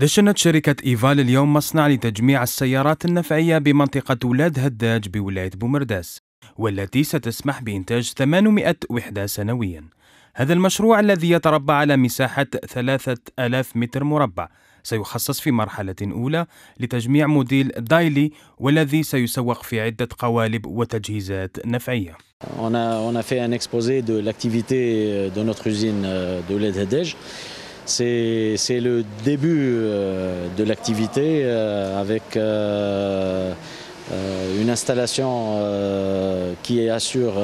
دشنت شركة إيفال اليوم مصنع لتجميع السيارات النفعية بمنطقة ولاد هداج بولاية بومرداس والتي ستسمح بإنتاج 800 وحدة سنوياً هذا المشروع الذي يتربع على مساحة 3000 متر مربع سيخصص في مرحلة أولى لتجميع موديل دايلي والذي سيسوق في عدة قوالب وتجهيزات نفعية. On a, on a fait un exposé de l'activité de notre usine euh, de l'aide c'est le début de l'activité avec une installation qui, assure,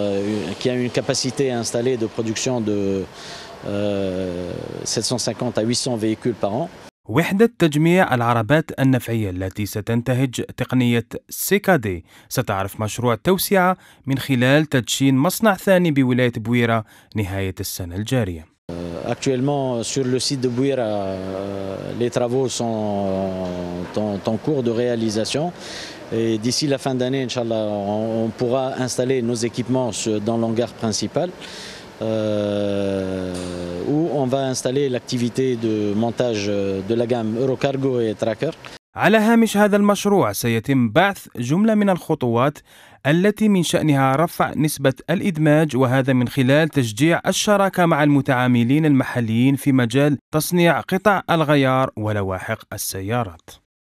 qui a une capacité installée de production de 750 à 800 véhicules par an. وحدة تجميع العربات النفعية التي ستنتهج تقنية سيكادي ستعرف مشروع التوسعة من خلال تدشين مصنع ثاني بولاية بويرة نهاية السنة الجارية Actuellement, euh, sur le site de Bouira, euh, les travaux sont euh, en, cours de réalisation. Et d'ici la fin d'année, Inch'Allah, on, pourra installer nos équipements dans l'hangar principal. où on va installer l'activité de montage de la gamme Eurocargo et Tracker. على هامش هذا المشروع سيتم بعث جملة من الخطوات التي من شأنها رفع نسبة الإدماج وهذا من خلال تشجيع الشراكة مع المتعاملين المحليين في مجال تصنيع قطع الغيار ولواحق السيارات.